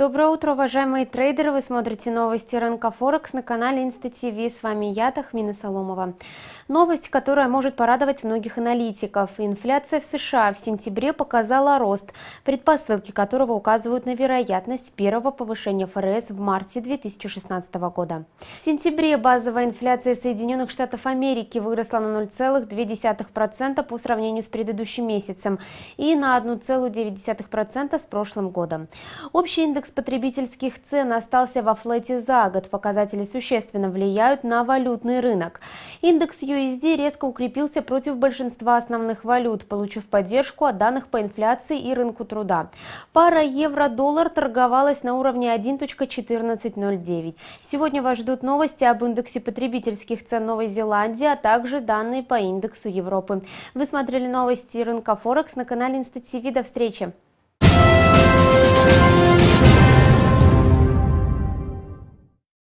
Доброе утро, уважаемые трейдеры! Вы смотрите новости рынка Форекс на канале ТВ. С вами я, Тахмина Соломова. Новость, которая может порадовать многих аналитиков. Инфляция в США в сентябре показала рост, предпосылки которого указывают на вероятность первого повышения ФРС в марте 2016 года. В сентябре базовая инфляция Соединенных Штатов Америки выросла на 0,2% по сравнению с предыдущим месяцем и на 1,9% с прошлым годом. Общий индекс Индекс потребительских цен остался во флете за год. Показатели существенно влияют на валютный рынок. Индекс USD резко укрепился против большинства основных валют, получив поддержку от данных по инфляции и рынку труда. Пара евро-доллар торговалась на уровне 1.1409. Сегодня вас ждут новости об индексе потребительских цен Новой Зеландии, а также данные по индексу Европы. Вы смотрели новости рынка Форекс на канале Инстативи. До встречи!